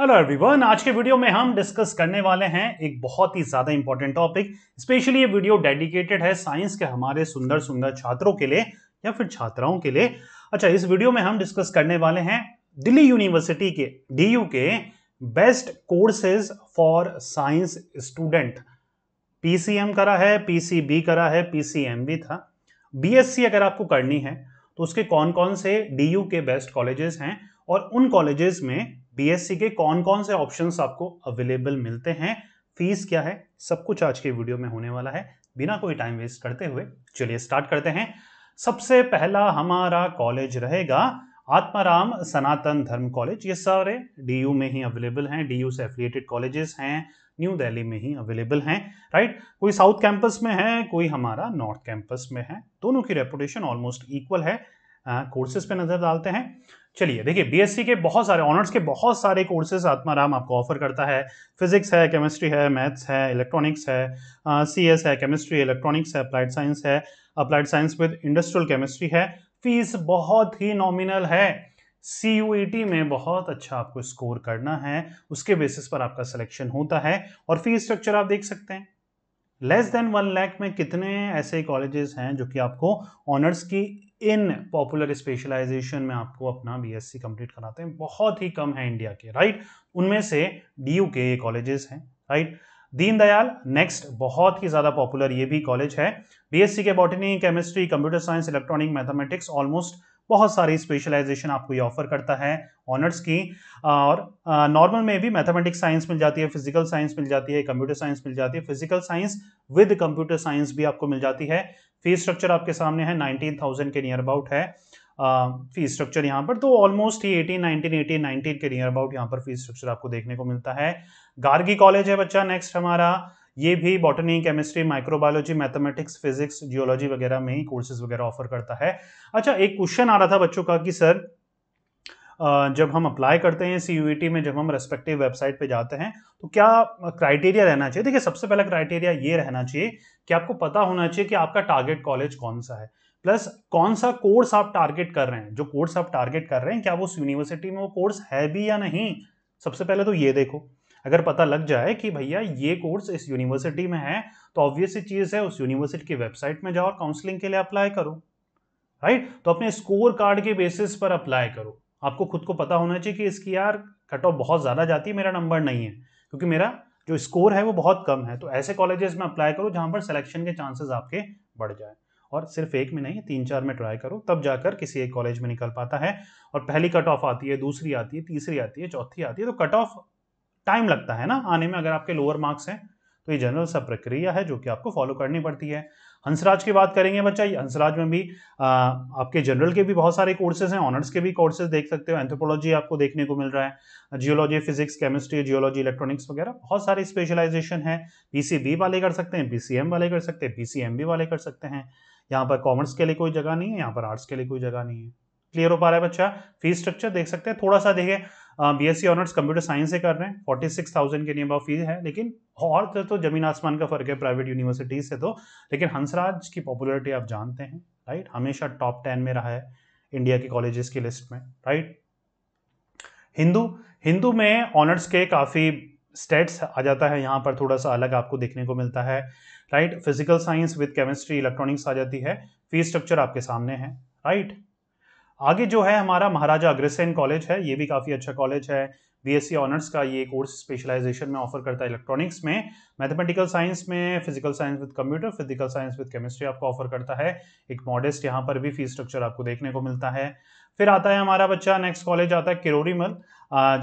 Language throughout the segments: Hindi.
हेलो एवरीवन आज के वीडियो में हम डिस्कस करने वाले हैं एक बहुत ही ज़्यादा इंपॉर्टेंट टॉपिक स्पेशली ये वीडियो डेडिकेटेड है साइंस के हमारे सुंदर सुंदर छात्रों के लिए या फिर छात्राओं के लिए अच्छा इस वीडियो में हम डिस्कस करने वाले हैं दिल्ली यूनिवर्सिटी के डी के best courses for science student पी करा है पी करा है पी भी था बी अगर आपको करनी है तो उसके कौन कौन से डी के बेस्ट कॉलेजेस हैं और उन कॉलेजेस में बीएससी के कौन कौन से ऑप्शंस आपको अवेलेबल मिलते हैं फीस क्या है सब कुछ आज के वीडियो में होने वाला है बिना कोई टाइम वेस्ट करते हुए चलिए स्टार्ट करते हैं सबसे पहला हमारा कॉलेज रहेगा आत्माराम सनातन धर्म कॉलेज ये सारे डीयू में ही अवेलेबल हैं डीयू से एफिलिएटेड कॉलेजेस हैं न्यू दिल्ली में ही अवेलेबल हैं राइट कोई साउथ कैंपस में है कोई हमारा नॉर्थ कैंपस में है दोनों की रेपुटेशन ऑलमोस्ट इक्वल है कोर्सेज पे नज़र डालते हैं चलिए देखिए बीएससी के बहुत सारे ऑनर्स के बहुत सारे कोर्सेज आत्माराम आपको ऑफर करता है फिजिक्स है केमिस्ट्री है मैथ्स है इलेक्ट्रॉनिक्स है सी uh, है केमिस्ट्री इलेक्ट्रॉनिक्स है अप्लाइड साइंस है applied science with industrial chemistry है फीस बहुत ही नॉमिनल है सी e में बहुत अच्छा आपको स्कोर करना है उसके बेसिस पर आपका सिलेक्शन होता है और फीस स्ट्रक्चर आप देख सकते हैं लेस देन वन लैख में कितने ऐसे कॉलेजेस हैं जो कि आपको ऑनर्स की इन पॉपुलर स्पेशलाइजेशन में आपको अपना बीएससी कंप्लीट कराते हैं बहुत ही कम है इंडिया के राइट उनमें से डी के ये कॉलेजेस हैं राइट दीनदयाल नेक्स्ट बहुत ही ज़्यादा पॉपुलर ये भी कॉलेज है बीएससी के botany chemistry computer science electronic mathematics almost बहुत सारी स्पेशलाइजेशन आपको ये ऑफर करता है ऑनर्स की और नॉर्मल में भी मैथमेटिक्स साइंस मिल जाती है फिजिकल साइंस मिल जाती है कंप्यूटर साइंस मिल जाती है physical science with computer science भी आपको मिल जाती है फीस स्ट्रक्चर आपके सामने है नाइनटीन थाउजेंड के नियर अबाउट है फीस स्ट्रक्चर यहाँ पर तो ऑलमोस्ट ही एटीन नाइनटीन एटीन नाइनटीन के नियर अबाउट यहाँ पर फीस स्ट्रक्चर आपको देखने को मिलता है गार्गी कॉलेज है बच्चा नेक्स्ट हमारा ये भी botany chemistry microbiology mathematics physics geology वगैरह में ही कोर्सेज वगैरह ऑफर करता है अच्छा एक क्वेश्चन आ रहा था बच्चों का कि सर जब हम अप्लाई करते हैं सी e में जब हम रेस्पेक्टिव वेबसाइट पे जाते हैं तो क्या क्राइटेरिया रहना चाहिए देखिए सबसे पहला क्राइटेरिया ये रहना चाहिए कि आपको पता होना चाहिए कि आपका टारगेट कॉलेज कौन सा है प्लस कौन सा कोर्स आप टारगेट कर रहे हैं जो कोर्स आप टारगेट कर रहे हैं क्या वो उस यूनिवर्सिटी में वो कोर्स है भी या नहीं सबसे पहले तो ये देखो अगर पता लग जाए कि भैया ये कोर्स इस यूनिवर्सिटी में है तो ऑब्वियस चीज़ है उस यूनिवर्सिटी की वेबसाइट में जाओ और काउंसलिंग के लिए अप्लाई करो राइट तो अपने स्कोर कार्ड के बेसिस पर अप्लाई करो आपको खुद को पता होना चाहिए कि इसकी यार कट ऑफ बहुत ज़्यादा जाती है मेरा नंबर नहीं है क्योंकि मेरा जो स्कोर है वो बहुत कम है तो ऐसे कॉलेजेस में अप्लाई करो जहाँ पर सिलेक्शन के चांसेस आपके बढ़ जाए और सिर्फ एक में नहीं तीन चार में ट्राई करो तब जाकर किसी एक कॉलेज में निकल पाता है और पहली कट ऑफ आती है दूसरी आती है तीसरी आती है चौथी आती है तो कट ऑफ टाइम लगता है ना आने में अगर आपके लोअर मार्क्स हैं तो ये जनरल सब प्रक्रिया है जो कि आपको फॉलो करनी पड़ती है हंसराज की बात करेंगे बच्चा हंसराज में भी आ, आपके जनरल के भी बहुत सारे कोर्सेज हैं ऑनर्स के भी कोर्सेज देख सकते हो एंथ्रोपोलॉजी आपको देखने को मिल रहा है geology physics chemistry geology electronics वगैरह बहुत सारे स्पेशलाइजेशन है पीसीबी वाले कर सकते हैं पीसीएम वाले कर सकते हैं पीसीएमबी वाले कर सकते हैं यहाँ पर कॉमर्स के लिए कोई जगह नहीं है यहाँ पर आर्ट्स के लिए कोई जगह नहीं है क्लियर हो पा रहा है बच्चा फीस स्ट्रक्चर देख सकते हैं थोड़ा सा देखिए बीएससी ऑनर्स कंप्यूटर साइंस से कर रहे हैं फोर्टी सिक्स थाउजेंड के नियम फीस है लेकिन और तो, तो जमीन आसमान का फर्क है प्राइवेट यूनिवर्सिटीज से तो लेकिन हंसराज की पॉपुलरिटी आप जानते हैं राइट हमेशा टॉप टेन में रहा है इंडिया के कॉलेजेस की लिस्ट में राइट हिंदू हिंदू में ऑनर्स के काफ़ी स्टेट्स आ जाता है यहाँ पर थोड़ा सा अलग आपको देखने को मिलता है right physical science with chemistry electronics आ जाती है फीस स्ट्रक्चर आपके सामने है राइट आगे जो है हमारा महाराजा अग्रसेन कॉलेज है ये भी काफ़ी अच्छा कॉलेज है बीएससी ऑनर्स e का ये कोर्स स्पेशलाइजेशन में ऑफर करता है इलेक्ट्रॉनिक्स में मैथमेटिकल साइंस में physical science with computer physical science with chemistry आपको ऑफर करता है एक मॉडेस्ट यहाँ पर भी फीस स्ट्रक्चर आपको देखने को मिलता है फिर आता है हमारा बच्चा नेक्स्ट कॉलेज आता है मल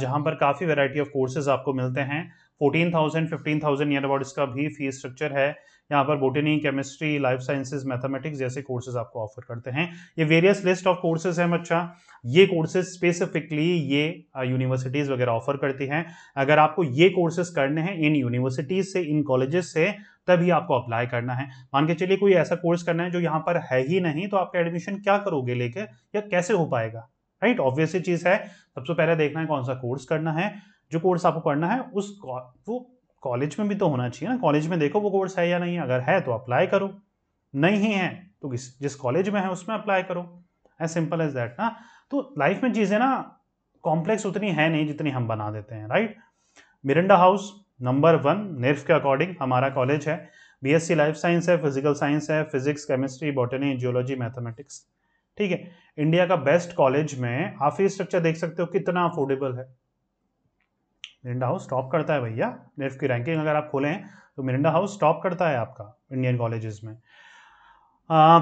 जहाँ पर काफ़ी वेराइटी ऑफ कोर्सेज आपको मिलते हैं fourteen thousand fifteen thousand year about इसका भी फीस स्ट्रक्चर है यहाँ पर botany chemistry life sciences mathematics जैसे कोर्सेज आपको ऑफर करते हैं ये वेरियस लिस्ट ऑफ कोर्सेज हैं बच्चा ये कोर्सेज स्पेसिफिकली ये यूनिवर्सिटीज़ uh, वगैरह ऑफर करती हैं अगर आपको ये कोर्सेज करने हैं इन यूनिवर्सिटीज़ से इन कॉलेजेस से तभी आपको अप्लाई करना है मान के चलिए कोई ऐसा कोर्स करना है जो यहाँ पर है ही नहीं तो आपका एडमिशन क्या करोगे लेके या कैसे हो पाएगा राइट ऑब्वियस चीज़ है सबसे पहले देखना है कौन सा कोर्स करना है जो कोर्स आपको करना है उस वो कॉलेज में भी तो होना चाहिए ना कॉलेज में देखो वो कोर्स है या नहीं अगर है तो अप्लाई करो नहीं है तो किस जिस कॉलेज में है उसमें अप्लाई करो एज सिंपल एज दैट ना तो लाइफ में चीज़ें ना कॉम्प्लेक्स उतनी है नहीं जितनी हम बना देते हैं right Miranda House number one NIRF के अकॉर्डिंग हमारा कॉलेज है बीएससी लाइफ साइंस है फिजिकल साइंस है physics chemistry botany geology mathematics ठीक है इंडिया का बेस्ट कॉलेज में आप फीस स्ट्रक्चर देख सकते हो कितना अफोर्डेबल है मिरिंडा हाउस टॉप करता है भैया निर्फ की रैंकिंग अगर आप खोलें तो मिरिंडा हाउस टॉप करता है आपका इंडियन कॉलेजेस में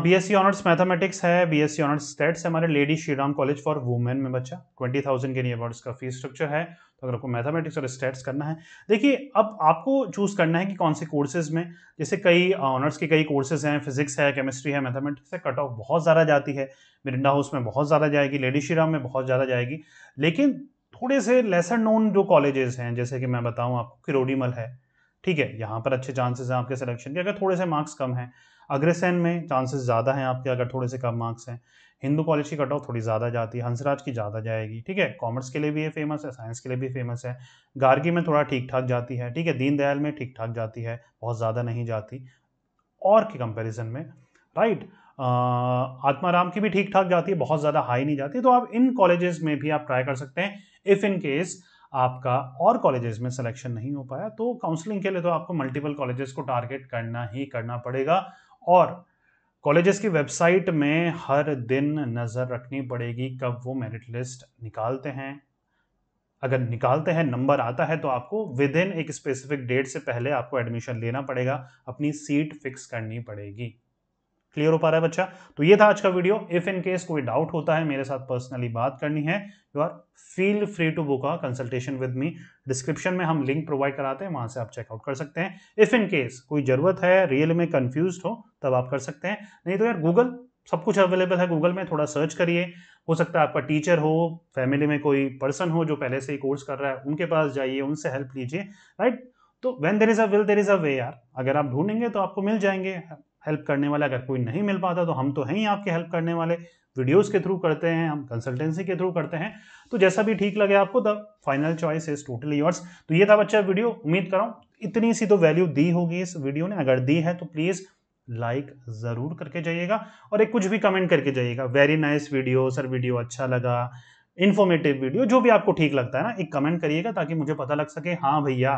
B S C honours mathematics है B S C honours stats हमारे Lady Shri Ram College for women में बच्चा ट्वेंटी थाउजेंड के नियर अबाउट इसका फीस स्ट्रक्चर है तो अगर आपको मैथमेटिक्स और स्टेट्स करना है देखिए अब आपको चूज़ करना है कि कौन से कोर्सेज में जैसे कई ऑनर्स के कई कोर्सेज हैं फिजिक्स है केमिस्ट्री है मैथमेटिक्स है कट ऑफ बहुत ज़्यादा जाती है मिरिंडा हाउस में बहुत ज़्यादा जाएगी लेडी श्री राम में बहुत ज़्यादा जाएगी लेकिन थोड़े से लेसर नोन जो कॉलेजेस हैं जैसे कि मैं बताऊं आपको किरोडीमल है ठीक है यहाँ पर अच्छे चांसेस हैं आपके सिलेक्शन के अगर थोड़े से मार्क्स कम हैं अग्रसेन में चांसेस ज़्यादा हैं आपके अगर थोड़े से कम मार्क्स हैं हिंदू कॉलेज की कट ऑफ थोड़ी ज़्यादा जाती है हंसराज की ज़्यादा जाएगी ठीक है कॉमर्स के लिए भी ये फेमस है साइंस के लिए भी फेमस है गार्गी में थोड़ा ठीक ठाक जाती है ठीक है दीनदयाल में ठीक ठाक जाती है बहुत ज़्यादा नहीं जाती और के कंपेरिजन में राइट आत्माराम की भी ठीक ठाक जाती है बहुत ज़्यादा हाई नहीं जाती तो आप इन कॉलेजेस में भी आप ट्राई कर सकते हैं इफ़ इन केस आपका और कॉलेजेस में सिलेक्शन नहीं हो पाया तो काउंसलिंग के लिए तो आपको मल्टीपल कॉलेजेस को टारगेट करना ही करना पड़ेगा और कॉलेजेस की वेबसाइट में हर दिन नज़र रखनी पड़ेगी कब वो मेरिट लिस्ट निकालते हैं अगर निकालते हैं नंबर आता है तो आपको विद इन एक स्पेसिफिक डेट से पहले आपको एडमिशन लेना पड़ेगा अपनी सीट फिक्स करनी पड़ेगी क्लियर हो पा रहा है बच्चा तो ये था आज का वीडियो इफ इन केस कोई डाउट होता है मेरे साथ पर्सनली बात करनी है you are feel free to book a consultation with me description में हम लिंक प्रोवाइड कराते हैं वहां से आप चेकआउट कर सकते हैं इफ इन केस कोई जरूरत है रियल में कंफ्यूज हो तब आप कर सकते हैं नहीं तो यार गूगल सब कुछ अवेलेबल है गूगल में थोड़ा सर्च करिए हो सकता है आपका टीचर हो फैमिली में कोई पर्सन हो जो पहले से ही कोर्स कर रहा है उनके पास जाइए उनसे हेल्प लीजिए राइट तो when there is a will there is a way यार अगर आप ढूंढेंगे तो आपको मिल जाएंगे हेल्प करने वाले अगर कोई नहीं मिल पाता तो हम तो हैं ही आपके हेल्प करने वाले वीडियोस के थ्रू करते हैं हम कंसल्टेंसी के थ्रू करते हैं तो जैसा भी ठीक लगे आपको the final choice is totally yours तो ये था बच्चा वीडियो उम्मीद कराऊँ इतनी सी तो वैल्यू दी होगी इस वीडियो ने अगर दी है तो प्लीज़ लाइक ज़रूर करके जाइएगा और एक कुछ भी कमेंट करके जाइएगा very nice video sir video अच्छा लगा इन्फॉर्मेटिव वीडियो जो भी आपको ठीक लगता है ना एक कमेंट करिएगा ताकि मुझे पता लग सके हाँ भैया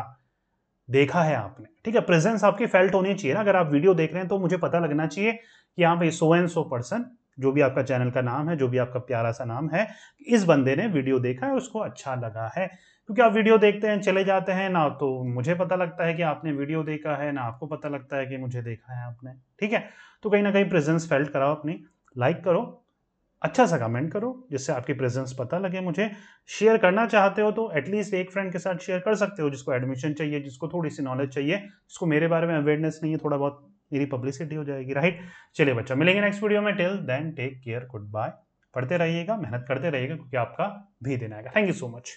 देखा है आपने ठीक है प्रेजेंस आपकी फेल्ट होनी चाहिए ना अगर आप वीडियो देख रहे हैं तो मुझे पता लगना चाहिए कि यहाँ पे सो एंड सो पर्सन जो भी आपका चैनल का नाम है जो भी आपका प्यारा सा नाम है इस बंदे ने वीडियो देखा है उसको अच्छा लगा है क्योंकि आप वीडियो देखते हैं चले जाते हैं ना तो मुझे पता लगता है कि आपने वीडियो देखा है ना आपको पता लगता है कि मुझे देखा है आपने ठीक है तो कहीं ना कहीं प्रेजेंस फेल्ट कराओ अपनी लाइक करो अच्छा सा कमेंट करो जिससे आपकी प्रेजेंस पता लगे मुझे शेयर करना चाहते हो तो एटलीस्ट एक फ्रेंड के साथ शेयर कर सकते हो जिसको एडमिशन चाहिए जिसको थोड़ी सी नॉलेज चाहिए जिसको मेरे बारे में अवेयरनेस नहीं है थोड़ा बहुत मेरी पब्लिसिटी हो जाएगी राइट चलिए बच्चा मिलेंगे नेक्स्ट वीडियो में till then take care good bye पढ़ते रहिएगा मेहनत करते रहिएगा क्योंकि आपका भी दिन आएगा थैंक यू सो मच